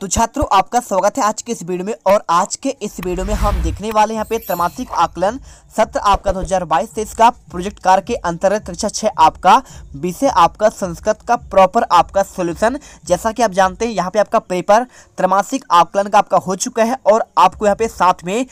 तो छात्रों आपका स्वागत है आज के इस वीडियो में और आज के इस वीडियो में हम देखने वाले यहाँ पे त्रमासिक आकलन सत्र आपका 2022 से इसका प्रोजेक्ट कार के अंतर्गत कक्षा छः आपका विषय आपका संस्कृत का प्रॉपर आपका सोल्यूशन जैसा कि आप जानते हैं यहाँ पे आपका पेपर त्रमासिक आकलन का आपका हो चुका है और आपको यहाँ पे साथ में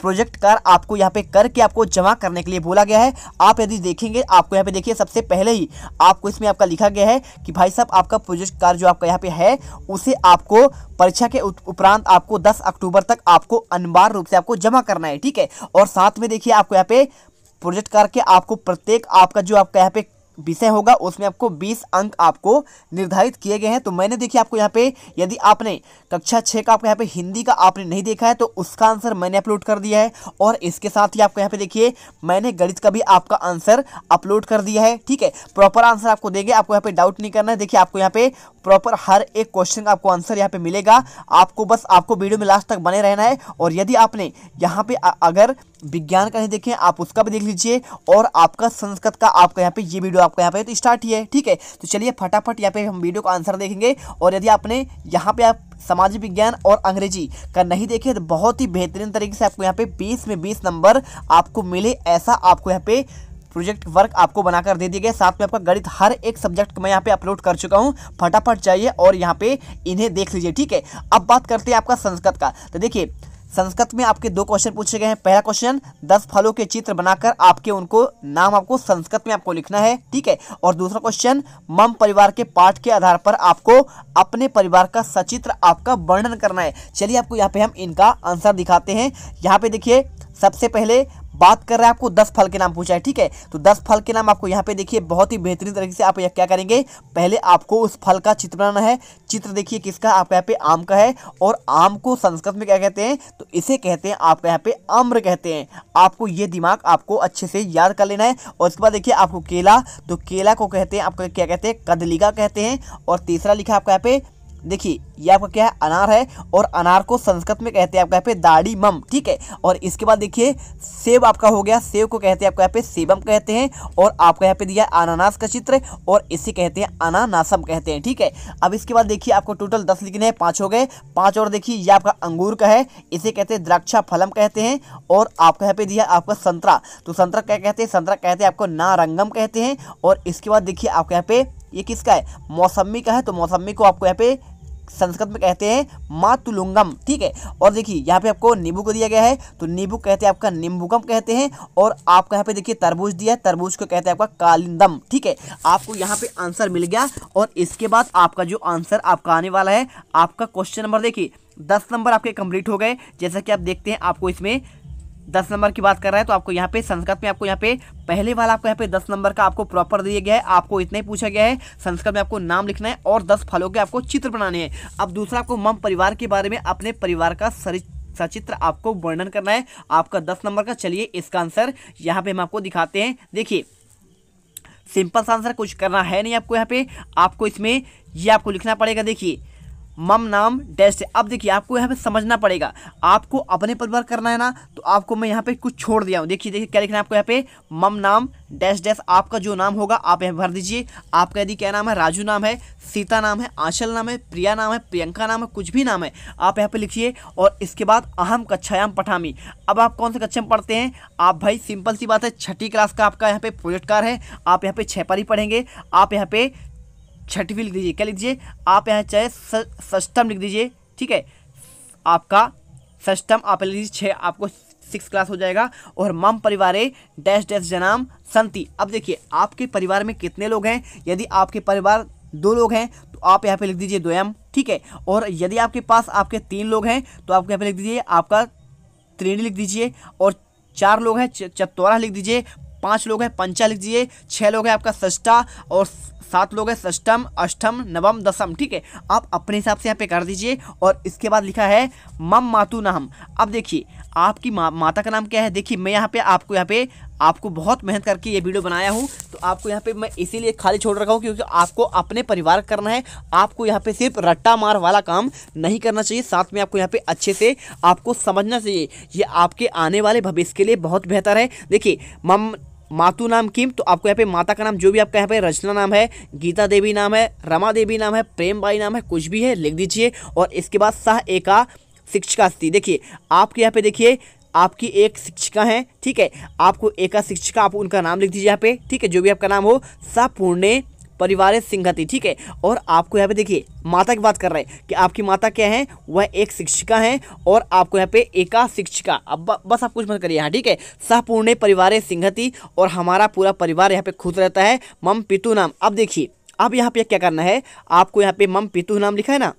प्रोजेक्ट कार आपको यहाँ पे करके आपको जमा करने के लिए बोला गया है आप यदि देखेंगे आपको यहाँ पे देखिए सबसे पहले ही आपको इसमें आपका लिखा गया है कि भाई साहब आपका प्रोजेक्ट कार जो आपका यहाँ पे है उसे आपको परीक्षा के उपरांत आपको 10 अक्टूबर तक आपको अनिवार्य रूप से आपको जमा करना है ठीक है और साथ में देखिए आपको यहाँ पे प्रोजेक्ट कार के आपको प्रत्येक आपका जो आपका यहाँ पे विषय होगा उसमें आपको 20 अंक आपको निर्धारित किए गए हैं तो मैंने देखिए आपको यहाँ पे यदि आपने कक्षा छः का आपको यहाँ पे हिंदी का आपने नहीं देखा है तो उसका आंसर मैंने अपलोड कर दिया है और इसके साथ ही आपको यहाँ पे देखिए मैंने गणित का भी आपका आंसर अपलोड कर दिया है ठीक है प्रॉपर आंसर आपको देंगे आपको यहाँ पे डाउट नहीं करना है देखिए आपको यहाँ पे प्रॉपर हर एक क्वेश्चन का आपको आंसर यहाँ पे मिलेगा आपको बस आपको वीडियो में लास्ट तक बने रहना है और यदि आपने यहाँ पे अगर विज्ञान का नहीं देखें आप उसका भी देख लीजिए और आपका संस्कृत का आपका यहाँ पे ये वीडियो आपका यहाँ पे तो स्टार्ट ही है ठीक है तो चलिए फटाफट यहाँ पे हम वीडियो का आंसर देखेंगे और यदि आपने यहाँ पे आप सामाजिक विज्ञान और अंग्रेजी का नहीं देखे तो बहुत ही बेहतरीन तरीके से आपको यहाँ पे बीस में बीस नंबर आपको मिले ऐसा आपको यहाँ पे प्रोजेक्ट वर्क आपको बनाकर दे दिया गया साथ में आपका गणित हर एक सब्जेक्ट मैं यहाँ पे अपलोड कर चुका हूँ फटाफट जाइए और यहाँ पे इन्हें देख लीजिए ठीक है अब बात करते हैं आपका संस्कृत का तो देखिए संस्कृत में आपके दो क्वेश्चन पूछे गए हैं पहला क्वेश्चन दस फलों के चित्र बनाकर आपके उनको नाम आपको संस्कृत में आपको लिखना है ठीक है और दूसरा क्वेश्चन मम परिवार के पाठ के आधार पर आपको अपने परिवार का सचित्र आपका वर्णन करना है चलिए आपको यहाँ पे हम इनका आंसर दिखाते हैं यहाँ पे देखिए सबसे पहले बात कर रहे हैं आपको दस फल के नाम पूछा है ठीक है तो दस फल के नाम आपको यहाँ पे देखिए बहुत ही बेहतरीन तरीके से आप क्या करेंगे पहले आपको उस फल का चित्र बनाना है चित्र देखिए किसका आपके यहाँ पे आम का है और आम को संस्कृत में क्या कहते हैं तो इसे कहते हैं आपके यहाँ पे आम्र कहते हैं आपको ये दिमाग आपको अच्छे से याद कर लेना है और उसके बाद देखिए आपको केला तो केला को कहते हैं आपको क्या कहते हैं कदलीगा कहते हैं और तीसरा लिखा आपका यहाँ पे देखिए ये आपका क्या है अनार है और अनार को संस्कृत में कहते हैं आपका यहाँ पे दाढ़ी मम ठीक है और इसके बाद देखिए सेब आपका हो गया सेब को कहते हैं आपका यहाँ पे सेबम कहते हैं और आपको यहाँ पे दिया अनानास का चित्र और इसे कहते हैं अनानासम कहते हैं ठीक है अब इसके बाद देखिए आपको टोटल दस लिखने हैं पाँच हो गए पाँच और देखिए ये आपका अंगूर का है इसे कहते हैं द्राक्षा फलम कहते हैं और आपको यहाँ पे दिया आपका संतरा तो संतरा क्या कहते हैं संतरा कहते हैं आपको नारंगम कहते हैं और इसके बाद देखिए आपके यहाँ पे ये किसका है मौसमी का है तो मौसमी को आपको यहाँ पे संस्कृत में कहते हैं मातुलुंगम ठीक है और देखिए यहाँ पे आपको नींबू को दिया गया है तो नींबू कहते हैं आपका नींबूकम कहते हैं और आपको यहाँ पे देखिए तरबूज दिया है तरबूज को कहते हैं आपका कालिंदम ठीक है आपको यहाँ पे आंसर मिल गया और इसके बाद आपका जो आंसर आपका आने वाला है आपका क्वेश्चन नंबर देखिए दस नंबर आपके कंप्लीट हो गए जैसा कि आप देखते हैं आपको इसमें दस नंबर की बात कर रहा है तो आपको यहाँ पे संस्कृत में आपको यहाँ पे पहले वाला आपको यहाँ पे दस नंबर का आपको प्रॉपर दिया गया है आपको इतना ही पूछा गया है संस्कृत में आपको नाम लिखना है और दस फलों के आपको चित्र बनाने हैं अब दूसरा आपको मम परिवार के बारे में अपने परिवार का सचित्र आपको वर्णन करना है आपका दस नंबर का चलिए इसका आंसर यहाँ पे हम आपको दिखाते हैं देखिए सिंपल सा आंसर कुछ करना है नहीं आपको यहाँ पे आपको इसमें ये आपको लिखना पड़ेगा देखिए मम नाम डैश है अब देखिए आपको यहाँ पे समझना पड़ेगा आपको अपने पर वर्क करना है ना तो आपको मैं यहाँ पे कुछ छोड़ दिया हूँ देखिए देखिए क्या लिखना है आपको यहाँ पे मम नाम डैश डैश आपका जो नाम होगा आप यहाँ भर दीजिए आपका यदि क्या नाम है राजू नाम है सीता नाम है आंचल नाम है प्रिया नाम है प्रियंका नाम है कुछ भी नाम है आप यहाँ पर लिखिए और इसके बाद अहम कक्षायाम पठामी अब आप कौन से कक्षा में पढ़ते हैं आप भाई सिंपल सी बात है छठी क्लास का आपका यहाँ पे प्रोजेक्ट कार है आप यहाँ पे छः ही पढ़ेंगे आप यहाँ पे छठवीं लिख दीजिए क्या लिख दीजिए आप यहाँ चाहे सष्टम लिख दीजिए ठीक है आपका सष्टम आप लिख दीजिए छः आपको सिक्स क्लास हो जाएगा और मम परिवारे डैश डैश जनाम संति अब देखिए आपके परिवार में कितने लोग हैं यदि आपके परिवार दो लोग हैं तो आप यहाँ पे लिख दीजिए द्वयम ठीक है और यदि आपके पास आपके तीन लोग हैं तो आप यहाँ पे लिख दीजिए आपका त्रिणी लिख दीजिए और चार लोग हैं चतौरा लिख दीजिए पाँच लोग हैं पंचा लिख दीजिए छः लोग हैं आपका सष्टा और सात लोग हैं सष्टम अष्टम नवम दसम ठीक है आप अपने हिसाब से यहाँ पे कर दीजिए और इसके बाद लिखा है मम मातु नाम अब देखिए आपकी मा, माता का नाम क्या है देखिए मैं यहाँ पे आपको यहाँ पे आपको बहुत मेहनत करके ये वीडियो बनाया हूँ तो आपको यहाँ पे मैं इसीलिए खाली छोड़ रखा हूँ क्योंकि आपको अपने परिवार करना है आपको यहाँ पे सिर्फ रट्टा मार वाला काम नहीं करना चाहिए साथ में आपको यहाँ पे अच्छे से आपको समझना चाहिए ये आपके आने वाले भविष्य के लिए बहुत बेहतर है देखिए मम मातू नाम किम तो आपको यहाँ पे माता का नाम जो भी आपका यहाँ पे रचना नाम है गीता देवी नाम है रमा देवी नाम है प्रेम बाई नाम है कुछ भी है लिख दीजिए और इसके बाद सह एका शिक्षिका स्थिति देखिए आपके यहाँ पे देखिए आपकी एक शिक्षिका हैं ठीक है आपको एका शिक्षिका आप उनका नाम लिख दीजिए यहाँ पे ठीक है जो भी आपका नाम हो सापूर्ण परिवार सिंघति ठीक है और आपको यहाँ पे देखिए माता की बात कर रहे हैं कि आपकी माता क्या है वह एक शिक्षिका हैं और आपको यहाँ पे एका शिक्षिका अब बस आप कुछ मत करिए यहाँ ठीक है सहपूर्ण परिवार सिंघति और हमारा पूरा परिवार यहाँ पे खुद रहता है मम पितु नाम अब देखिए अब यहाँ पे क्या करना है आपको यहाँ पे मम पितु नाम लिखा है ना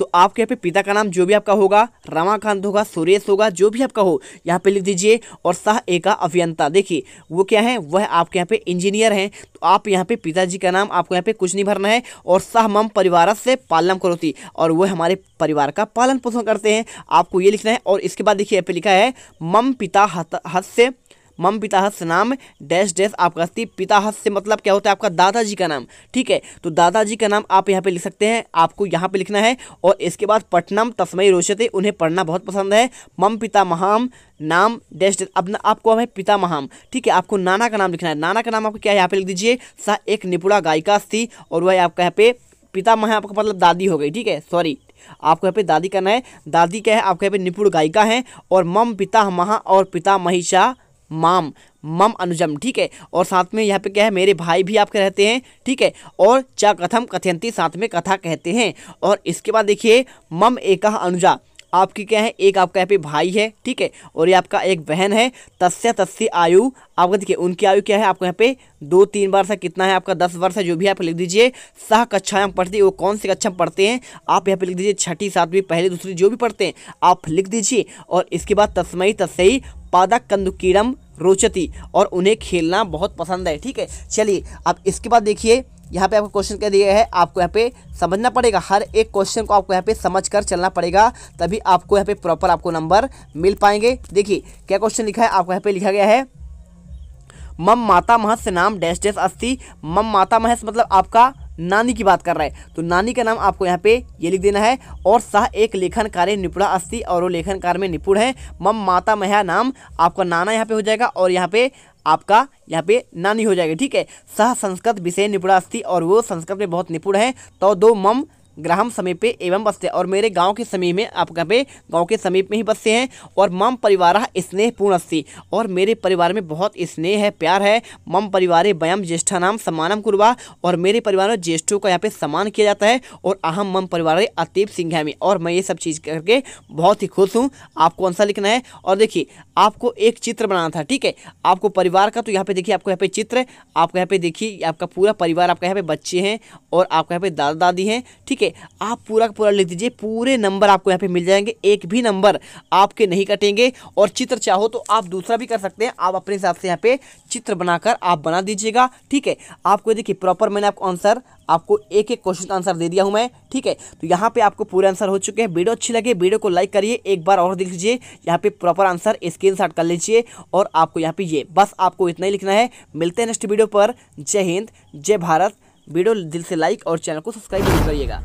तो आपके यहाँ पे पिता का नाम जो भी आपका होगा रमाकांत होगा सुरेश होगा जो भी आपका हो यहाँ पे लिख दीजिए और सह एका अभियंता देखिए वो क्या है वह आपके यहाँ पे इंजीनियर हैं तो आप यहाँ पे पिताजी का नाम आपको यहाँ पे कुछ नहीं भरना है और सह मम परिवार से पालन करोती और वह हमारे परिवार का पालन पोषण करते हैं आपको ये लिखना है और इसके बाद देखिए यहाँ पे लिखा है मम पिता हत, हत से मम पिता पिताहस्य नाम डैश डैश आपका अस्ति से मतलब क्या होता है आपका दादाजी का नाम ठीक है तो दादाजी का नाम आप यहाँ पे लिख सकते हैं आपको यहाँ पे लिखना है और इसके बाद पटनम तस्मय रोशते उन्हें पढ़ना बहुत पसंद है मम पिता महाम नाम डैश डैश अब आपको हमें पिता महाम ठीक है आपको नाना का नाम लिखना है नाना का नाम आपको क्या यहाँ पे लिख दीजिए सा एक निपुड़ा गायिका थी और वह आपका यहाँ पे पिता महा आपका मतलब दादी हो गई ठीक है सॉरी आपको यहाँ पे दादी करना है दादी क्या है आपके यहाँ पे निपुण गायिका हैं और मम पिता महा और पिता महिषा माम मम अनुजम ठीक है और साथ में यहाँ पे क्या है मेरे भाई भी आपके रहते हैं ठीक है और च कथम कथयंती साथ में कथा कहते हैं और इसके बाद देखिए मम एका अनुजा आपकी क्या है एक आपका यहाँ पे भाई है ठीक है और ये आपका एक बहन है तस्य तस्य आयु आपका देखिए उनकी आयु क्या है आपको यहाँ पे दो तीन वर्ष है कितना है आपका दस वर्ष है जो भी आप लिख दीजिए सह कक्षाएं हम पढ़ती है वो कौन सी कक्षा में पढ़ते हैं आप यहाँ पे लिख दीजिए छठी सातवीं पहली दूसरी जो भी पढ़ते हैं आप लिख दीजिए और इसके बाद तस्मयी तस्यी पादक कंदुकीरम रोचती और उन्हें खेलना बहुत पसंद है ठीक है चलिए अब इसके बाद देखिए यहाँ पे आपको क्वेश्चन क्या दिया है आपको यहाँ पे समझना पड़ेगा हर एक क्वेश्चन को आपको यहाँ पे समझ कर चलना पड़ेगा तभी आपको यहाँ पे प्रॉपर आपको नंबर मिल पाएंगे देखिए क्या क्वेश्चन लिखा है आपको यहाँ पे लिखा गया है मम माता महस नाम डैश डैश अस्थि मम माता महस मतलब आपका नानी की बात कर रहा है तो नानी का नाम आपको यहाँ पे ये लिख देना है और शाह एक लेखन कार्य निपुणा अस्थि और वो लेखन कार्य में निपुण है मम माता महया नाम आपका नाना यहाँ पे हो जाएगा और यहाँ पे आपका यहाँ पे नानी हो जाएगा ठीक है सह संस्कृत विषय निपुणास्थी और वो संस्कृत में बहुत निपुण है तो दो मम ग्राम समीपे एवं बसते और मेरे गांव के समीप में कहाँ पे गांव के समीप में ही बसते हैं और मम परिवार स्नेह पूर्णस्थि और मेरे परिवार में बहुत स्नेह है प्यार है मम परिवार वयम ज्येष्ठा नाम सम्मानम कुरवा और मेरे परिवार में ज्येष्ठों का यहाँ पे सम्मान किया जाता है और अहम मम परिवार अतीब सिंघामी और मैं ये सब चीज़ करके बहुत ही खुश हूँ आपको आंसर लिखना है और देखिए आपको एक चित्र बनाना था ठीक है आपको परिवार का तो यहाँ पे देखिए आपको यहाँ पे चित्र आपको यहाँ पे देखिए आपका पूरा परिवार आपका यहाँ पे बच्चे हैं और आपके यहाँ पे दादा दादी हैं ठीक है आप पूरा का पूरा लिख दीजिए पूरे नंबर आपको यहाँ पे मिल जाएंगे एक भी नंबर आपके नहीं कटेंगे और चित्र चाहो तो आप दूसरा भी कर सकते हैं आप अपने हिसाब से यहाँ पे चित्र बनाकर आप बना दीजिएगा ठीक है आपको देखिए प्रॉपर मैंने आपको आंसर आपको एक एक क्वेश्चन का आंसर दे दिया हूं मैं ठीक है तो यहाँ पे आपको पूरे आंसर हो चुके हैं वीडियो अच्छी लगे वीडियो को लाइक करिए एक बार और देख लीजिए यहाँ पे प्रॉपर आंसर स्क्रीन शॉट कर लीजिए और आपको यहाँ पे ये बस आपको इतना ही लिखना है मिलते हैं नेक्स्ट वीडियो पर जय हिंद जय भारत वीडियो दिल से लाइक और चैनल को सब्सक्राइब जरूर करिएगा